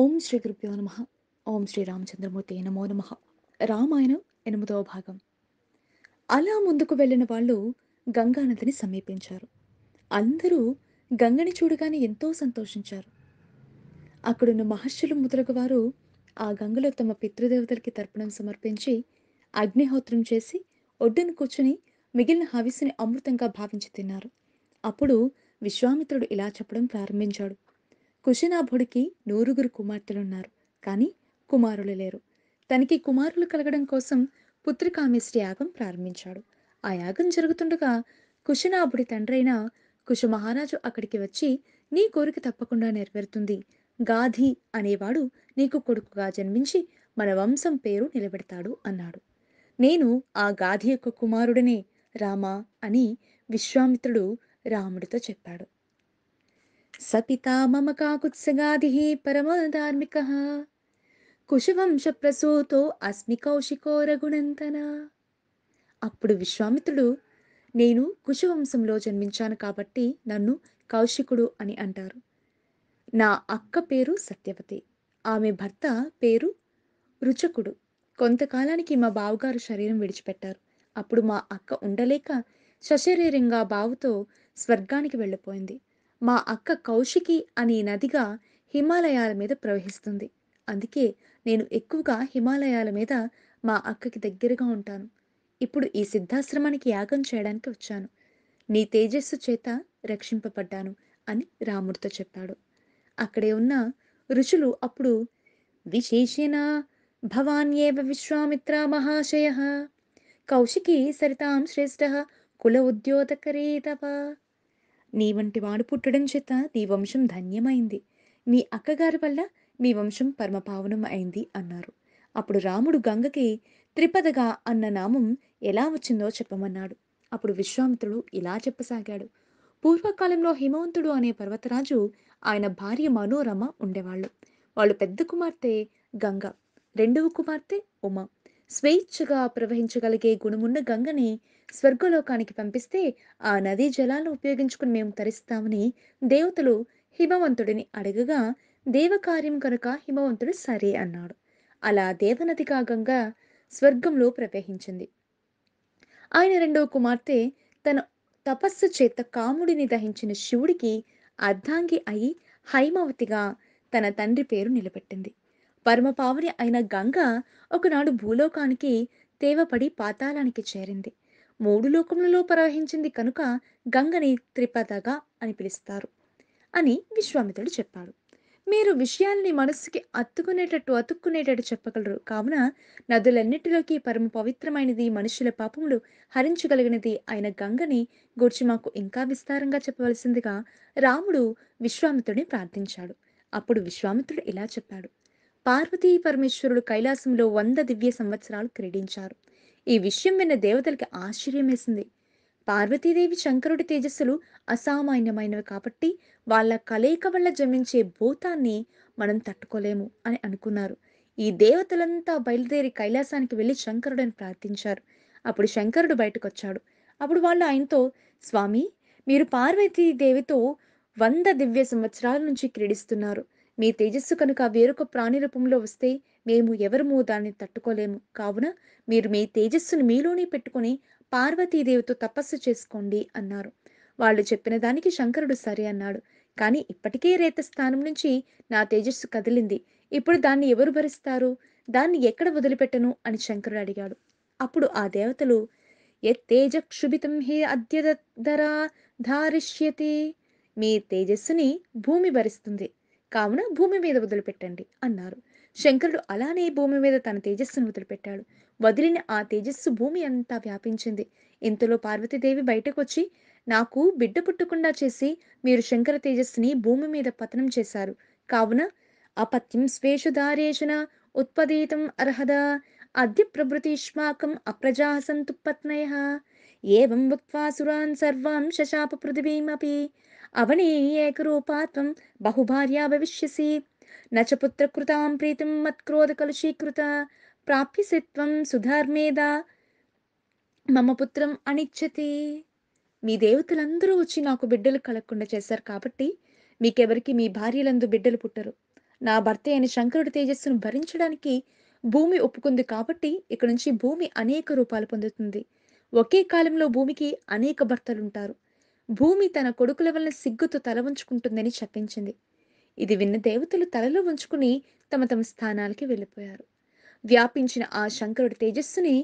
ఓం శ్రీ గురుభ్యో నమ ఓం శ్రీ రామచంద్రమూర్తి నమో నమ రామాయణం ఎనిమిదవ భాగం అలా ముందుకు వెళ్ళిన వాళ్ళు గంగానదిని సమీపించారు అందరూ గంగని చూడగానే ఎంతో సంతోషించారు అక్కడున్న మహర్షులు మొదలగు వారు ఆ గంగలో తమ పితృదేవతలకి తర్పణం సమర్పించి అగ్నిహోత్రం చేసి ఒడ్డును కూర్చుని మిగిలిన హవిస్సుని అమృతంగా భావించి తిన్నారు అప్పుడు విశ్వామిత్రుడు ఇలా చెప్పడం ప్రారంభించాడు కుశినాభుడికి నూరుగురు కుమార్తెలున్నారు కానీ కుమారులు లేరు తనకి కుమారులు కలగడం కోసం పుత్రికామిష్టి యాగం ప్రారంభించాడు ఆ యాగం జరుగుతుండగా కుశినాభుడి తండ్రైన కుశ మహారాజు అక్కడికి వచ్చి నీ కోరిక తప్పకుండా నెరవేరుతుంది గాధి అనేవాడు నీకు కొడుకుగా జన్మించి మన వంశం పేరు నిలబెడతాడు అన్నాడు నేను ఆ గాధి యొక్క కుమారుడనే రామా అని విశ్వామిత్రుడు రాముడితో చెప్పాడు సపితా మమ కాకుత్సగాది పరమధార్మిక కుశవంశ ప్రసూతో అస్మి కౌశికో రఘునందన అప్పుడు విశ్వామిత్రుడు నేను కుశవంశంలో జన్మించాను కాబట్టి నన్ను కౌశికుడు అని అంటారు నా అక్క పేరు సత్యవతి ఆమె భర్త పేరు రుచకుడు కొంతకాలానికి మా బావగారు శరీరం విడిచిపెట్టారు అప్పుడు మా అక్క ఉండలేక సశరీరంగా బావుతో స్వర్గానికి వెళ్ళిపోయింది మా అక్క కౌశికి అనే నదిగా హిమాలయాల మీద ప్రవహిస్తుంది అందుకే నేను ఎక్కువగా హిమాలయాల మీద మా అక్కకి దగ్గరగా ఉంటాను ఇప్పుడు ఈ సిద్ధాశ్రమానికి యాగం చేయడానికి వచ్చాను నీ తేజస్సు చేత రక్షింపబడ్డాను అని రాముడితో చెప్పాడు అక్కడే ఉన్న ఋషులు అప్పుడు విశేషణ భవాన్యేవ విశ్వామిత్ర మహాశయ కౌశికి సరితాం శ్రేష్ఠ కుల ఉద్యోతకరీతవ నీ వంటి వాడు పుట్టడం చేత నీ వంశం ధన్యమైంది మీ అక్కగారి వల్ల మీ వంశం పరమపావనం అయింది అన్నారు అప్పుడు రాముడు గంగకి త్రిపదగా అన్న నామం ఎలా వచ్చిందో చెప్పమన్నాడు అప్పుడు విశ్వామిత్రుడు ఇలా చెప్పసాగాడు పూర్వకాలంలో హిమవంతుడు అనే పర్వతరాజు ఆయన భార్య మనోరమ ఉండేవాళ్ళు వాళ్ళు పెద్ద కుమార్తె గంగ రెండవ కుమార్తె ఉమ స్వేచ్ఛగా ప్రవహించగలిగే గుణమున్న గంగని స్వర్గలోకానికి పంపిస్తే ఆ నదీ జలాలను ఉపయోగించుకుని మేము తరిస్తామని దేవతలు హిమవంతుడిని అడగగా దేవకార్యం కనుక హిమవంతుడు సరే అన్నాడు అలా దేవనది కాగంగా స్వర్గంలో ప్రవేశించింది ఆయన రెండవ కుమార్తె తన తపస్సు చేత కాముడిని దహించిన శివుడికి అర్ధాంగి అయి హైమవతిగా తన తండ్రి పేరు నిలబెట్టింది పరమపావని అయిన గంగ ఒకనాడు భూలోకానికి తేవపడి పాతాళానికి చేరింది మూడు లోకములలో ప్రవహించింది కనుక గంగని త్రిపదగా అని పిలుస్తారు అని విశ్వామిత్రుడు చెప్పాడు మీరు విషయాల్ని మనస్సుకి అత్తుకునేటట్టు అతుక్కునేటట్టు చెప్పగలరు కావున నదులన్నిటిలోకి పరమ పవిత్రమైనది మనుషుల పాపములు హరించగలిగినది అయిన గంగని గూర్చి మాకు ఇంకా విస్తారంగా చెప్పవలసిందిగా రాముడు విశ్వామిత్రుడిని ప్రార్థించాడు అప్పుడు విశ్వామిత్రుడు ఇలా చెప్పాడు పార్వతీ పరమేశ్వరుడు కైలాసంలో వంద దివ్య సంవత్సరాలు క్రీడించారు ఈ విషయం విన్న దేవతలకి ఆశ్చర్యం వేసింది పార్వతీదేవి శంకరుడి తేజస్సులు అసామాన్యమైనవి కాబట్టి వాళ్ళ కలయిక వల్ల జమించే భూతాన్ని మనం తట్టుకోలేము అని అనుకున్నారు ఈ దేవతలంతా బయలుదేరి కైలాసానికి వెళ్ళి శంకరుడని ప్రార్థించారు అప్పుడు శంకరుడు బయటకు వచ్చాడు అప్పుడు వాళ్ళు ఆయనతో స్వామి మీరు పార్వతీదేవితో వంద దివ్య సంవత్సరాల నుంచి క్రీడిస్తున్నారు మీ తేజస్సు కనుక వేరొక ప్రాణి రూపంలో వస్తే మేము ఎవరము దాన్ని తట్టుకోలేము కావున మీరు మీ తేజస్సును మీలోనే పెట్టుకుని పార్వతీదేవితో తపస్సు చేసుకోండి అన్నారు వాళ్ళు చెప్పిన దానికి శంకరుడు సరే అన్నాడు కానీ ఇప్పటికే రేత స్థానం నుంచి నా తేజస్సు కదిలింది ఇప్పుడు దాన్ని ఎవరు భరిస్తారు దాన్ని ఎక్కడ వదిలిపెట్టను అని శంకరుడు అడిగాడు అప్పుడు ఆ దేవతలు ఎత్తేజక్షుభితం హే అద్యధరా ధారిష్యతి మీ తేజస్సుని భూమి భరిస్తుంది కావున భూమి మీద వదిలిపెట్టండి అన్నారు శంకరుడు అలానే భూమి మీద తన తేజస్సును వదిలిపెట్టాడు వదిలిన ఆ తేజస్సు భూమి అంతా వ్యాపించింది ఇంతలో పార్వతీదేవి బయటకు వచ్చి నాకు బిడ్డ పుట్టకుండా చేసి మీరు శంకర తేజస్సుని భూమి మీద పతనం చేశారు కావున అపత్యం స్వేషు దారేషున ఉత్పదీతం అర్హద అద్య ప్రభృతిష్మాకం అప్రజాః సంతు పత్నయః ఏవం వక్త్వా సర్వాం శశాప పృథివీమపి అవనీ ఏకరూపాత్వం బహుభార్యా భవిష్యసి నచపుత్రకృతాం ప్రీతిం మత్క్రోధ కలుషీకృత ప్రాప్యసిత్వం సుధార్మేద त्वं మమ పుత్రం అనిచ్చతి మీ దేవతలందరూ వచ్చి నాకు బిడ్డలు కలగకుండా చేశారు కాబట్టి మీకెవరికి మీ భార్యలందు బిడ్డలు పుట్టరు నా భర్త అయిన శంకరుడి తేజస్సును భరించడానికి భూమి ఒప్పుకుంది కాబట్టి ఇక్కడ నుంచి భూమి అనేక రూపాలు పొందుతుంది ఒకే కాలంలో భూమికి అనేక భర్తలుంటారు భూమి తన కొడుకుల వలన సిగ్గుతో తల ఉంచుకుంటుందని చెప్పించింది ఇది విన్న దేవతలు తలలో ఉంచుకుని తమ తమ స్థానాలకి వెళ్ళిపోయారు వ్యాపించిన ఆ శంకరుడి తేజస్సుని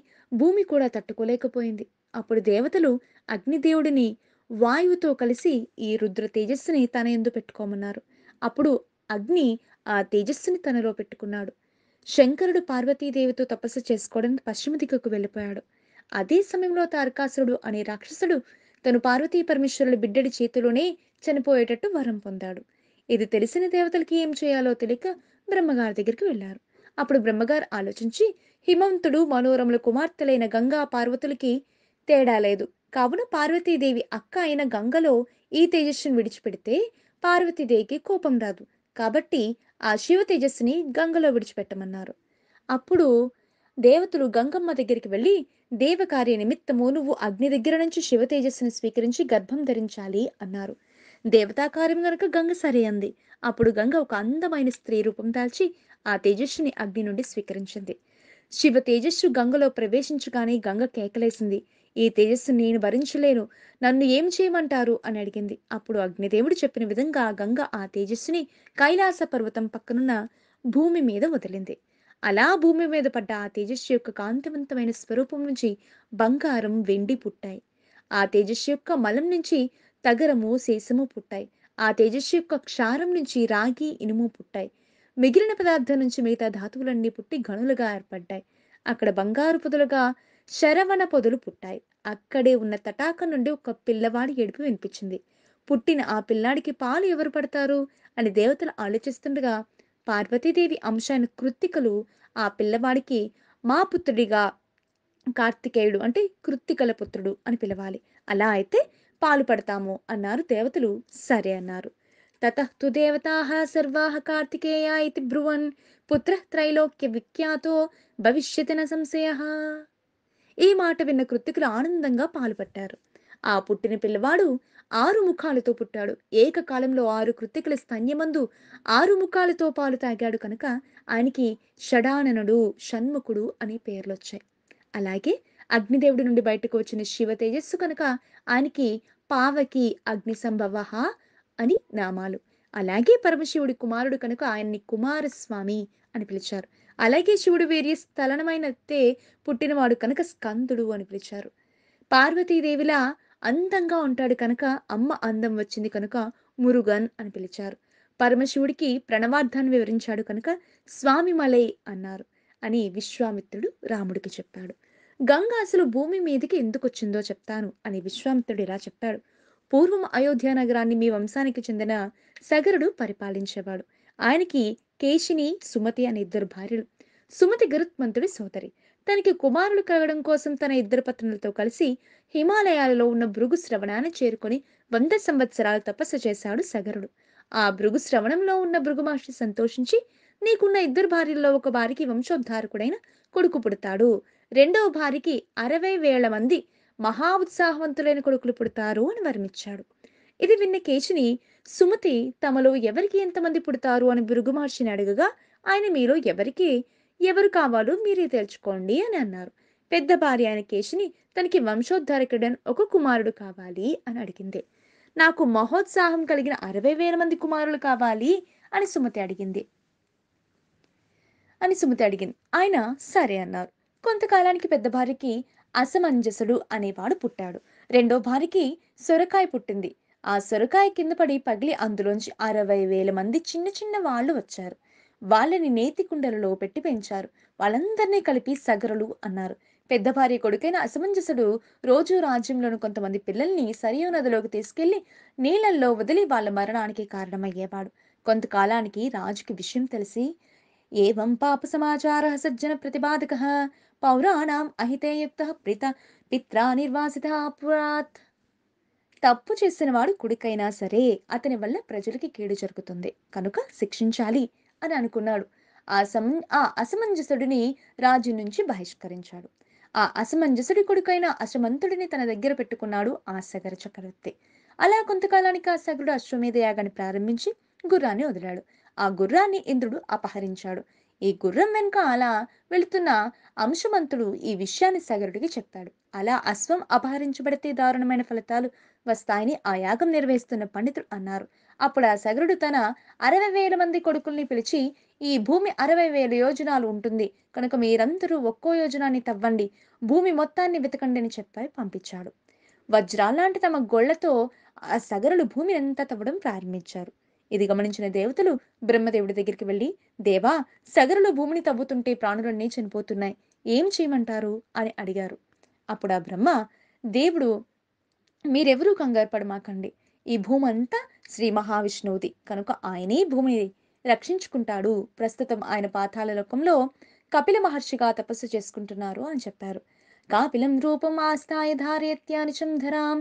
భూమి కూడా తట్టుకోలేకపోయింది అప్పుడు దేవతలు అగ్నిదేవుడిని వాయువుతో కలిసి ఈ రుద్ర తేజస్సుని తన ఎందు పెట్టుకోమన్నారు అప్పుడు అగ్ని ఆ తేజస్సుని తనలో పెట్టుకున్నాడు శంకరుడు పార్వతీదేవితో తపస్సు చేసుకోవడానికి పశ్చిమ దిక్కుకు వెళ్ళిపోయాడు అదే సమయంలో తారకాసురుడు అనే రాక్షసుడు తను పార్వతీ పరమేశ్వరుడు బిడ్డడి చేతిలోనే చనిపోయేటట్టు వరం పొందాడు ఇది తెలిసిన దేవతలకి ఏం చేయాలో తెలియక బ్రహ్మగారి దగ్గరికి వెళ్ళారు అప్పుడు బ్రహ్మగారు ఆలోచించి హిమంతుడు మనోరముల కుమార్తెలైన గంగా పార్వతులకి తేడా లేదు కావున పార్వతీదేవి అక్క అయిన గంగలో ఈ తేజస్సును విడిచిపెడితే పార్వతీదేవికి కోపం రాదు కాబట్టి ఆ శివ తేజస్సుని గంగలో విడిచిపెట్టమన్నారు అప్పుడు దేవతలు గంగమ్మ దగ్గరికి వెళ్ళి దేవకార్య నిమిత్తము నువ్వు అగ్ని దగ్గర నుంచి శివ తేజస్సును స్వీకరించి గర్భం ధరించాలి అన్నారు దేవతాకార్యం గనక గంగ సరే అంది అప్పుడు గంగ ఒక అందమైన స్త్రీ రూపం దాల్చి ఆ తేజస్సుని అగ్ని నుండి స్వీకరించింది శివ తేజస్సు గంగలో ప్రవేశించగానే గంగ కేకలేసింది ఈ తేజస్సు నేను భరించలేను నన్ను ఏం చేయమంటారు అని అడిగింది అప్పుడు అగ్నిదేవుడు చెప్పిన విధంగా గంగ ఆ తేజస్సుని కైలాస పర్వతం పక్కనున్న భూమి మీద వదిలింది అలా భూమి మీద పడ్డ ఆ తేజస్సు యొక్క కాంతివంతమైన స్వరూపం నుంచి బంగారం వెండి పుట్టాయి ఆ తేజస్సు యొక్క మలం నుంచి తగరము శేషము పుట్టాయి ఆ తేజస్సు యొక్క క్షారం నుంచి రాగి ఇనుము పుట్టాయి మిగిలిన పదార్థం నుంచి మిగతా ధాతువులన్నీ పుట్టి గణులుగా ఏర్పడ్డాయి అక్కడ బంగారు పొదలుగా శరవణ పొదలు పుట్టాయి అక్కడే ఉన్న తటాకం నుండి ఒక పిల్లవాడి ఏడుపు వినిపించింది పుట్టిన ఆ పిల్లాడికి పాలు ఎవరు పడతారు అని దేవతలు ఆలోచిస్తుండగా పార్వతీదేవి అంశాన్ని కృత్తికలు ఆ పిల్లవాడికి మా పుత్రుడిగా కార్తికేయుడు అంటే కృత్తికల పుత్రుడు అని పిలవాలి అలా అయితే పాలు పడతాము అన్నారు దేవతలు సరే అన్నారు తతస్తు దేవతా సర్వాహ కార్తికేయ ఇది బ్రువన్ పుత్ర త్రైలోక్య విఖ్యాతో భవిష్యతిన సంశయ ఈ మాట విన్న కృత్తికులు ఆనందంగా పాలుపట్టారు ఆ పుట్టిన పిల్లవాడు ఆరు ముఖాలతో పుట్టాడు ఏకకాలంలో ఆరు కృత్తికుల స్తన్యమందు ఆరు ముఖాలతో పాలు తాగాడు కనుక ఆయనకి షడాననుడు షణ్ముఖుడు అనే పేర్లొచ్చాయి అలాగే అగ్నిదేవుడి నుండి బయటకు వచ్చిన శివ తేజస్సు కనుక ఆయనకి పావకి అగ్ని సంభవ అని నామాలు అలాగే పరమశివుడి కుమారుడు కనుక ఆయన్ని కుమారస్వామి అని పిలిచారు అలాగే శివుడు వీరి స్థలనమైనతే పుట్టినవాడు కనుక స్కందుడు అని పిలిచారు పార్వతీదేవిలా అందంగా ఉంటాడు కనుక అమ్మ అందం వచ్చింది కనుక మురుగన్ అని పిలిచారు పరమశివుడికి ప్రణవార్థాన్ని వివరించాడు కనుక స్వామి మలై అన్నారు అని విశ్వామిత్రుడు రాముడికి చెప్పాడు గంగ అసలు భూమి ఎందుకు ఎందుకొచ్చిందో చెప్తాను అని విశ్వామిత్రుడు ఇలా చెప్పాడు పూర్వం అయోధ్య నగరాన్ని మీ వంశానికి చెందిన సగరుడు పరిపాలించేవాడు ఆయనకి కేశిని సుమతి అనే ఇద్దరు భార్యలు సుమతి గరుత్మంతుడి సోదరి తనకి కుమారులు కలగడం కోసం తన ఇద్దరు పత్నులతో కలిసి హిమాలయాలలో ఉన్న భృగు శ్రవణాన్ని చేరుకొని వంద సంవత్సరాలు తపస్సు చేశాడు సగరుడు ఆ భృగు శ్రవణంలో ఉన్న భృగు మహర్షి సంతోషించి నీకున్న ఇద్దరు భార్యల్లో ఒక భార్యకి వంశోద్ధారకుడైన కొడుకు పుడతాడు రెండవ భార్యకి అరవై వేల మంది మహా ఉత్సాహవంతులైన కొడుకులు పుడతారు అని వర్ణించాడు ఇది విన్న కేచిని సుమతి తమలో ఎవరికి ఎంతమంది పుడతారు అని బిరుగు మహర్షిని అడగగా ఆయన మీలో ఎవరికి ఎవరు కావాలో మీరే తెలుసుకోండి అని అన్నారు పెద్ద భార్య అయిన కేశిని తనకి వంశోద్ధారకుడని ఒక కుమారుడు కావాలి అని అడిగింది నాకు మహోత్సాహం కలిగిన అరవై వేల మంది కుమారులు కావాలి అని సుమతి అడిగింది అని సుమతి అడిగింది ఆయన సరే అన్నారు కొంతకాలానికి పెద్ద భార్యకి అసమంజసుడు అనేవాడు పుట్టాడు రెండో భార్యకి సొరకాయ పుట్టింది ఆ సొరకాయ కింద పడి పగిలి అందులోంచి అరవై వేల మంది చిన్న చిన్న వాళ్ళు వచ్చారు వాళ్ళని నేతి కుండలలో పెట్టి పెంచారు వాళ్ళందరినీ కలిపి సగరులు అన్నారు పెద్ద భార్య కొడుకైన అసమంజసుడు రోజు రాజ్యంలోని కొంతమంది పిల్లల్ని సరియో నదిలోకి తీసుకెళ్లి నీళ్ళల్లో వదిలి వాళ్ళ మరణానికి కారణమయ్యేవాడు కొంతకాలానికి రాజుకి విషయం తెలిసి ఏవం సమాచార సజ్జన ప్రతిపాదక పౌరాణం అహితేయుక్త ప్రిత పిత్రా నిర్వాసిత అపురాత్ తప్పు చేసినవాడు కుడికైనా సరే అతని వల్ల ప్రజలకి కీడు జరుగుతుంది కనుక శిక్షించాలి అని అనుకున్నాడు ఆ సమ ఆ అసమంజసుడిని రాజు నుంచి బహిష్కరించాడు ఆ అసమంజసుడి కొడుకైన అసమంతుడిని తన దగ్గర పెట్టుకున్నాడు ఆ సగర చక్రవర్తి అలా కొంతకాలానికి ఆ సగరుడు అశ్వమేధ యాగాన్ని ప్రారంభించి గుర్రాన్ని వదిలాడు ఆ గుర్రాన్ని ఇంద్రుడు అపహరించాడు ఈ గుర్రం వెనుక అలా వెళుతున్న అంశమంతుడు ఈ విషయాన్ని సగరుడికి చెప్తాడు అలా అశ్వం అపహరించబడితే దారుణమైన ఫలితాలు వస్తాయని ఆ యాగం నిర్వహిస్తున్న పండితుడు అన్నారు అప్పుడు ఆ సగరుడు తన అరవై వేల మంది కొడుకుల్ని పిలిచి ఈ భూమి అరవై వేల యోజనాలు ఉంటుంది కనుక మీరందరూ ఒక్కో యోజనాన్ని తవ్వండి భూమి మొత్తాన్ని వెతకండి అని చెప్పి పంపించాడు వజ్రాలాంటి తమ గొళ్లతో ఆ సగరులు భూమిని అంతా తవ్వడం ప్రారంభించారు ఇది గమనించిన దేవతలు బ్రహ్మదేవుడి దగ్గరికి వెళ్ళి దేవా సగరులు భూమిని తవ్వుతుంటే ప్రాణులన్నీ చనిపోతున్నాయి ఏం చేయమంటారు అని అడిగారు అప్పుడు ఆ బ్రహ్మ దేవుడు మీరెవరూ కంగారు పడమాకండి ఈ భూమి అంతా శ్రీ మహావిష్ణువుది కనుక ఆయనే భూమిని రక్షించుకుంటాడు ప్రస్తుతం ఆయన పాతాల లోకంలో కపిల మహర్షిగా తపస్సు చేసుకుంటున్నారు అని చెప్పారు కాపిలం రూపం ఆస్థాయ ధారయత్యాని చంధరాం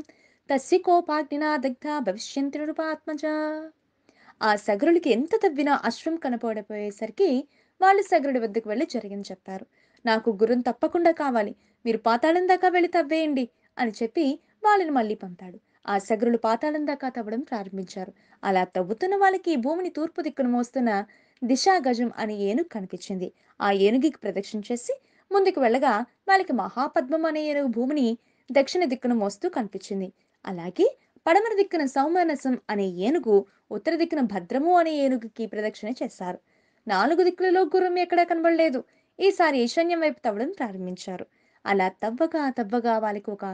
తస్సి కోపాగ్నినా దగ్ధ భవిష్యంతి నృపాత్మజ ఆ సగరుడికి ఎంత తవ్వినా అశ్వం కనపడపోయేసరికి వాళ్ళు సగరుడి వద్దకు వెళ్ళి జరిగింది చెప్పారు నాకు గురుని తప్పకుండా కావాలి మీరు పాతాళం దాకా వెళ్ళి తవ్వేయండి అని చెప్పి వాళ్ళని మళ్ళీ పంపాడు ఆ సగరులు పాతాళం దాకా తవ్వడం ప్రారంభించారు అలా తవ్వుతున్న వాళ్ళకి భూమిని తూర్పు దిక్కున మోస్తున్న దిశాగజం గజం అనే ఏనుగు కనిపించింది ఆ ఏనుగుకి ప్రదక్షిణ చేసి ముందుకు వెళ్ళగా వాళ్ళకి మహాపద్మం అనే ఏనుగు భూమిని దక్షిణ దిక్కును మోస్తూ కనిపించింది అలాగే పడమర దిక్కున సౌమానసం అనే ఏనుగు ఉత్తర దిక్కున భద్రము అనే ఏనుగుకి ప్రదక్షిణ చేశారు నాలుగు దిక్కులలో గుర్రం ఎక్కడా కనబడలేదు ఈసారి ఈశాన్యం వైపు తవ్వడం ప్రారంభించారు అలా తవ్వగా తవ్వగా వాళ్ళకి ఒక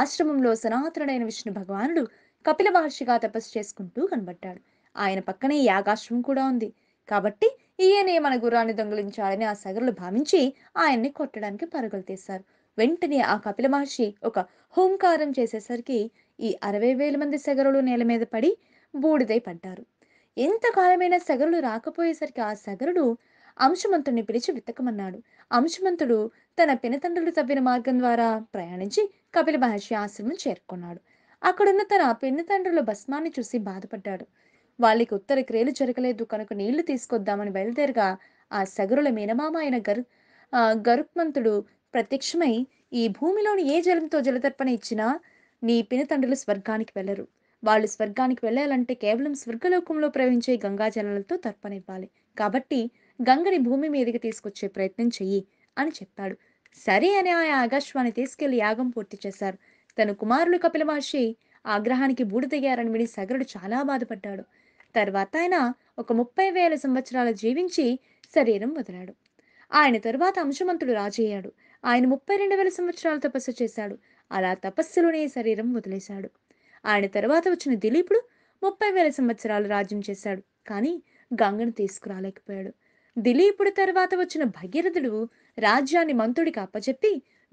ఆశ్రమంలో సనాతనుడైన విష్ణు భగవానుడు కపిల మహర్షిగా తపస్సు చేసుకుంటూ కనబడ్డాడు ఆయన పక్కనే యాగాశ్రమం కూడా ఉంది కాబట్టి ఈయనే మన గుర్రాన్ని దొంగిలించాలని ఆ సగరులు భావించి ఆయన్ని కొట్టడానికి పరుగులు తీశారు వెంటనే ఆ కపిల మహర్షి ఒక హోంకారం చేసేసరికి ఈ అరవై వేల మంది సగరులు నేల మీద పడి బూడిదై పడ్డారు కాలమైన సగరుడు రాకపోయేసరికి ఆ సగరుడు అంశమంతుడిని పిలిచి విత్తకమన్నాడు అంశమంతుడు తన పినతండ్రులు తవ్విన మార్గం ద్వారా ప్రయాణించి కపిల మహర్షి ఆశ్రమం చేరుకున్నాడు అక్కడున్న తన పిన్నతండ్రుల భస్మాన్ని చూసి బాధపడ్డాడు వాళ్ళకి ఉత్తర క్రియలు జరగలేదు కనుక నీళ్లు తీసుకొద్దామని బయలుదేరగా ఆ సగరుల మీనమామ అయిన గరు గరుక్మంతుడు ప్రత్యక్షమై ఈ భూమిలోని ఏ జలంతో జలతర్పణ ఇచ్చినా నీ పినతండ్రులు స్వర్గానికి వెళ్ళరు వాళ్ళు స్వర్గానికి వెళ్ళాలంటే కేవలం స్వర్గలోకంలో ప్రవహించే గంగాజలాలతో తర్పణివ్వాలి కాబట్టి గంగని భూమి మీదకి తీసుకొచ్చే ప్రయత్నం చెయ్యి అని చెప్పాడు సరే అని ఆ ఆకాశవాణి తీసుకెళ్లి యాగం పూర్తి చేశారు తన కుమారులు కపిల మహర్షి ఆగ్రహానికి బూడిదయ్యారని విని సగరుడు చాలా బాధపడ్డాడు తర్వాత ఆయన ఒక ముప్పై వేల సంవత్సరాలు జీవించి శరీరం వదిలాడు ఆయన తరువాత అంశమంతుడు రాజయ్యాడు ఆయన ముప్పై రెండు వేల సంవత్సరాలు తపస్సు చేశాడు అలా తపస్సులోనే శరీరం వదిలేశాడు ఆయన తర్వాత వచ్చిన దిలీపుడు ముప్పై వేల సంవత్సరాలు రాజ్యం చేశాడు కానీ గంగను తీసుకురాలేకపోయాడు దిలీపుడి తర్వాత వచ్చిన భగీరథుడు రాజ్యాన్ని మంతుడికి అప్పచెప్పి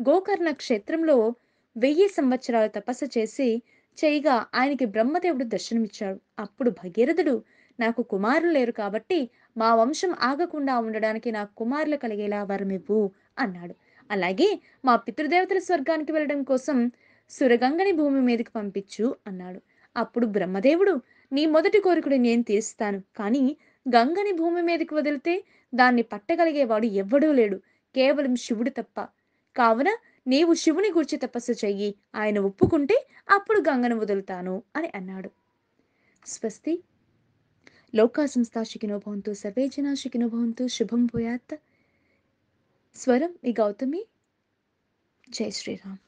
గోకర్ణ క్షేత్రంలో వెయ్యి సంవత్సరాలు తపస్సు చేసి చేయగా ఆయనకి బ్రహ్మదేవుడు దర్శనమిచ్చాడు అప్పుడు భగీరథుడు నాకు కుమారులు లేరు కాబట్టి మా వంశం ఆగకుండా ఉండడానికి నాకు కుమారులు కలిగేలా వరమివ్వు అన్నాడు అలాగే మా పితృదేవతల స్వర్గానికి వెళ్ళడం కోసం సురగంగని భూమి మీదకి పంపించు అన్నాడు అప్పుడు బ్రహ్మదేవుడు నీ మొదటి కోరికడు నేను తీరుస్తాను కానీ గంగని భూమి మీదకి వదిలితే దాన్ని పట్టగలిగేవాడు ఎవ్వడూ లేడు కేవలం శివుడు తప్ప కావున నీవు శివుని గురించి తపస్సు చెయ్యి ఆయన ఒప్పుకుంటే అప్పుడు గంగను వదులుతాను అని అన్నాడు స్వస్తి లోకా సంస్థ శిఖినోభవంతో సర్వే జనా శిఖినోభవంతో శుభం పోయాత్ స్వరం మీ గౌతమి జై శ్రీరామ్